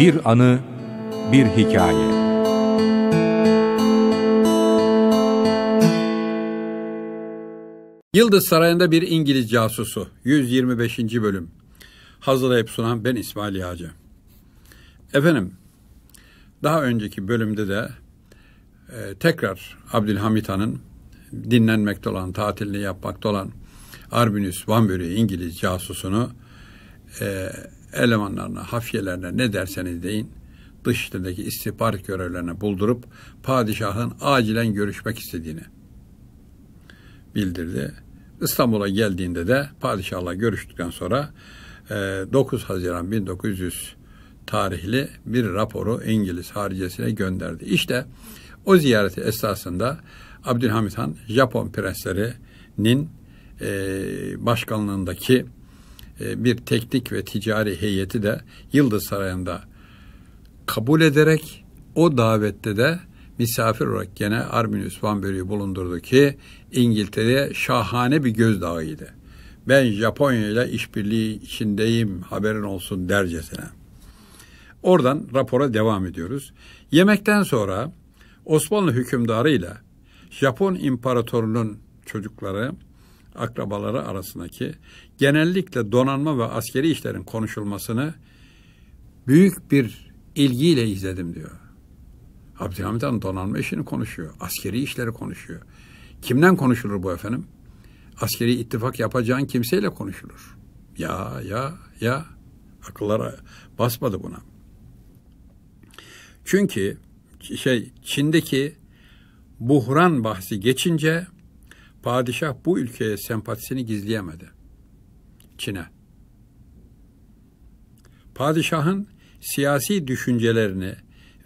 Bir anı, bir hikaye. Yıldız Sarayı'nda bir İngiliz casusu 125. bölüm Hazırlayıp sunan ben İsmail Yağcı Efendim daha önceki bölümde de e, tekrar Abdülhamit Han'ın dinlenmekte olan, tatilini yapmakta olan Arbinus Van Buren'i İngiliz casusunu e, elemanlarına, hafiyelerine ne derseniz deyin, dışişlerindeki istihbarat görevlerine buldurup padişahın acilen görüşmek istediğini bildirdi. İstanbul'a geldiğinde de padişahla görüştükten sonra 9 e, Haziran 1900 tarihli bir raporu İngiliz haricesine gönderdi. İşte o ziyareti esasında Abdülhamit Han Japon prenslerinin e, başkanlığındaki e, bir teknik ve ticari heyeti de Yıldız Sarayı'nda kabul ederek o davette de misafir olarak gene Arminius Van Buren'i bulundurdu ki İngiltere'ye şahane bir gözdağıydı. Ben Japonya ile işbirliği içindeyim haberin olsun dercesine. Oradan rapora devam ediyoruz. Yemekten sonra Osmanlı hükümdarı ile Japon imparatorunun çocukları akrabaları arasındaki genellikle donanma ve askeri işlerin konuşulmasını büyük bir ilgiyle izledim diyor. Abdülhamit Han donanma işini konuşuyor. Askeri işleri konuşuyor. Kimden konuşulur bu efendim? Askeri ittifak yapacağın kimseyle konuşulur. Ya ya ya akıllara basmadı buna. Çünkü şey Çin'deki buhran bahsi geçince Padişah bu ülkeye sempatisini gizleyemedi. Çin'e. Padişahın siyasi düşüncelerini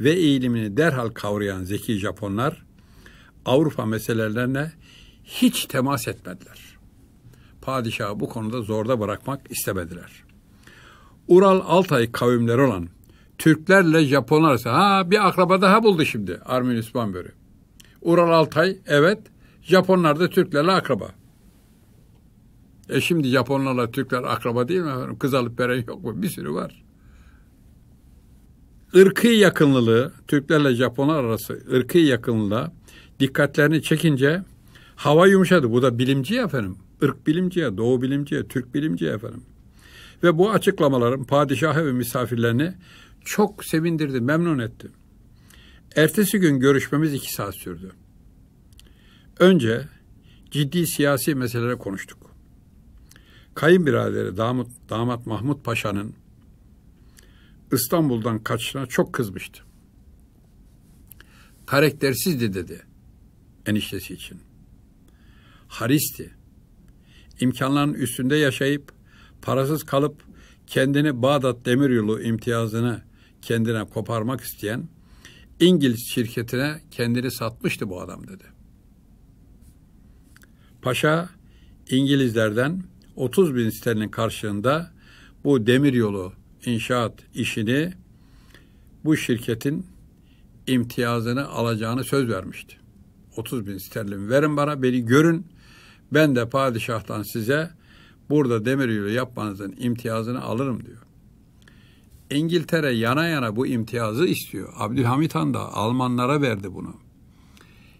ve eğilimini derhal kavrayan zeki Japonlar Avrupa meselelerine hiç temas etmediler. Padişahı bu konuda zorda bırakmak istemediler. Ural Altay kavimleri olan Türklerle Japonlar ise ha bir akraba daha buldu şimdi Armin Üsmanbörü. Ural Altay evet Japonlar da Türklerle akraba. E şimdi Japonlarla Türkler akraba değil mi efendim? Kız alıp veren yok mu? Bir sürü var. Irkı yakınlığı Türklerle Japonlar arası ırkı yakınlığa dikkatlerini çekince hava yumuşadı. Bu da bilimci efendim. Irk bilimciye, doğu bilimciye, Türk bilimciye efendim. Ve bu açıklamaların padişahı ve misafirlerini çok sevindirdi, memnun etti. Ertesi gün görüşmemiz iki saat sürdü. Önce ciddi siyasi meselelere konuştuk. Kayınbiraderi damat, damat Mahmut Paşa'nın İstanbul'dan kaçına çok kızmıştı. Karaktersizdi dedi eniştesi için. Haristi. İmkanların üstünde yaşayıp parasız kalıp kendini Bağdat Demiryolu imtiyazını kendine koparmak isteyen İngiliz şirketine kendini satmıştı bu adam dedi. Paşa İngilizlerden 30 bin sterlin karşılığında bu demiryolu inşaat işini bu şirketin imtiyazını alacağını söz vermişti. 30 bin sterlin verin bana beni görün ben de padişahtan size burada demiryolu yapmanızın imtiyazını alırım diyor. İngiltere yana yana bu imtiyazı istiyor. Abdülhamit Han da Almanlara verdi bunu.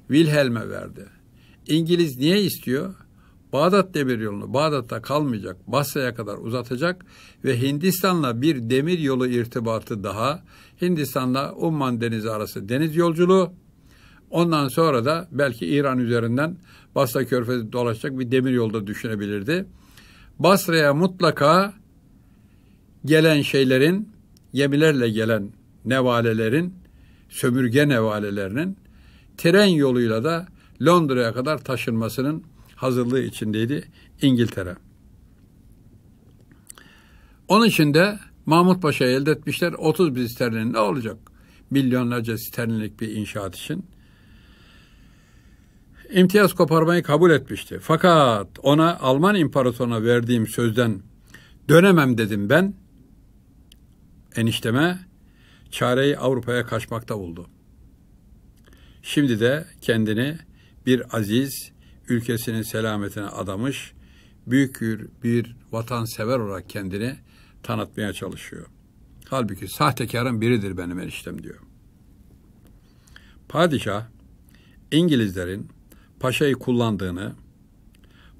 Wilhelm'e verdi. İngiliz niye istiyor? Bağdat Demiryolu'nu Bağdat'ta kalmayacak, Basra'ya kadar uzatacak ve Hindistan'la bir demir yolu irtibatı daha, Hindistan'la Umman Denizi arası deniz yolculuğu, ondan sonra da belki İran üzerinden Basra Körfezi dolaşacak bir demir yolda düşünebilirdi. Basra'ya mutlaka gelen şeylerin, gemilerle gelen nevalelerin, sömürge nevalelerinin tren yoluyla da Londra'ya kadar taşınmasının hazırlığı içindeydi İngiltere. Onun için de Mahmut Paşa'yı elde etmişler. 30 bin sterlin ne olacak? Milyonlarca sterlinlik bir inşaat için. İmtiyaz koparmayı kabul etmişti. Fakat ona Alman imparatoruna verdiğim sözden dönemem dedim ben. Enişteme çareyi Avrupa'ya kaçmakta buldu. Şimdi de kendini bir aziz ülkesinin selametine adamış büyük bir, vatansever olarak kendini tanıtmaya çalışıyor. Halbuki sahtekarın biridir benim eniştem diyor. Padişah İngilizlerin paşayı kullandığını,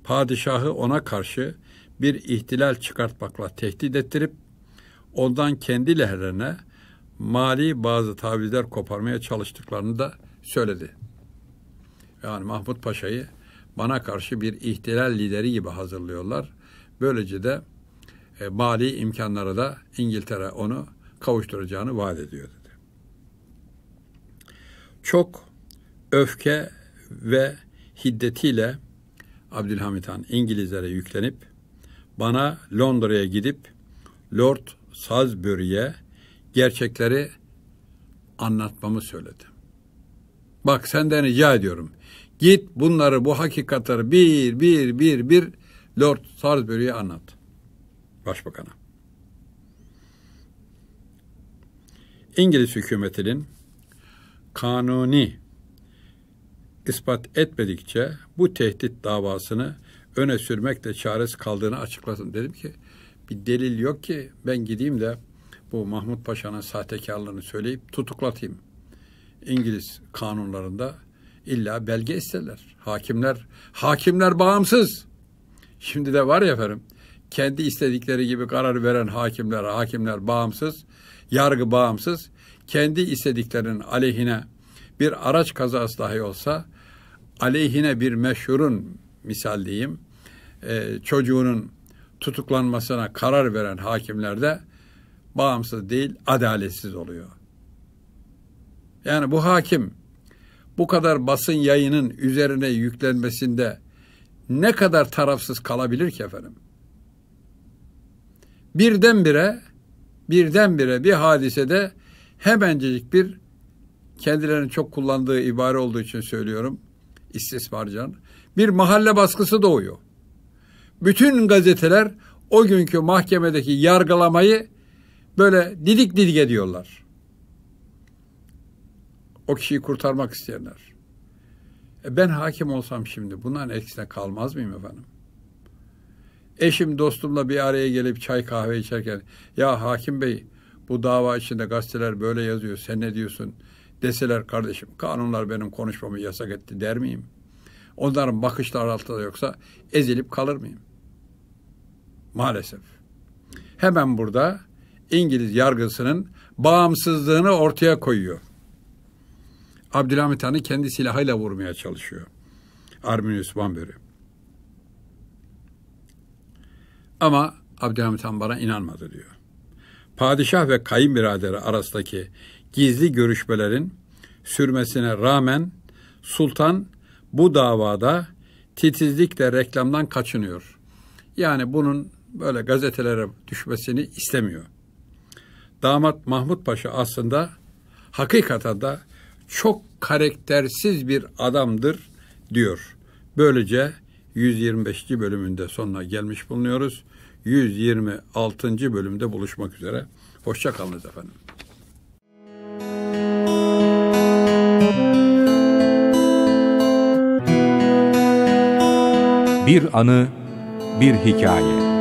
padişahı ona karşı bir ihtilal çıkartmakla tehdit ettirip ondan kendi lehlerine mali bazı tavizler koparmaya çalıştıklarını da söyledi yani Mahmut Paşa'yı bana karşı bir ihtilal lideri gibi hazırlıyorlar. Böylece de e, mali imkanları da İngiltere onu kavuşturacağını vaat ediyor dedi. Çok öfke ve hiddetiyle Abdülhamit Han İngilizlere yüklenip bana Londra'ya gidip Lord Salisbury'e gerçekleri anlatmamı söyledi. Bak senden rica ediyorum. Git bunları bu hakikatları bir bir bir bir Lord Salisbury'ye anlat. Başbakan'a. İngiliz hükümetinin kanuni ispat etmedikçe bu tehdit davasını öne sürmekle çaresiz kaldığını açıklasın. Dedim ki bir delil yok ki ben gideyim de bu Mahmut Paşa'nın sahtekarlığını söyleyip tutuklatayım. İngiliz kanunlarında illa belge isterler. Hakimler, hakimler bağımsız. Şimdi de var ya efendim, kendi istedikleri gibi karar veren hakimler, hakimler bağımsız, yargı bağımsız. Kendi istediklerinin aleyhine bir araç kazası dahi olsa, aleyhine bir meşhurun misal diyeyim, e, çocuğunun tutuklanmasına karar veren hakimlerde bağımsız değil, adaletsiz oluyor. Yani bu hakim bu kadar basın yayının üzerine yüklenmesinde ne kadar tarafsız kalabilir ki efendim? Birdenbire birdenbire bir hadisede hemencecik bir kendilerinin çok kullandığı ibare olduğu için söylüyorum istismarcan bir mahalle baskısı doğuyor. Bütün gazeteler o günkü mahkemedeki yargılamayı böyle didik didik ediyorlar. O kişiyi kurtarmak isteyenler. E ben hakim olsam şimdi bundan eksine kalmaz mıyım efendim? Eşim dostumla bir araya gelip çay kahve içerken ya hakim bey bu dava içinde gazeteler böyle yazıyor sen ne diyorsun deseler kardeşim kanunlar benim konuşmamı yasak etti der miyim? Onların bakışları altında yoksa ezilip kalır mıyım? Maalesef. Hemen burada İngiliz yargısının bağımsızlığını ortaya koyuyor. Abdülhamit Han'ı kendi silahıyla vurmaya çalışıyor. Arminius Vanbury. Ama Abdülhamit Han bana inanmadı diyor. Padişah ve kayınbiraderi arasındaki gizli görüşmelerin sürmesine rağmen sultan bu davada titizlikle reklamdan kaçınıyor. Yani bunun böyle gazetelere düşmesini istemiyor. Damat Mahmut Paşa aslında hakikaten de çok karaktersiz bir adamdır diyor. Böylece 125. bölümünde sonuna gelmiş bulunuyoruz. 126. bölümde buluşmak üzere. Hoşçakalınız efendim. Bir anı, bir hikaye.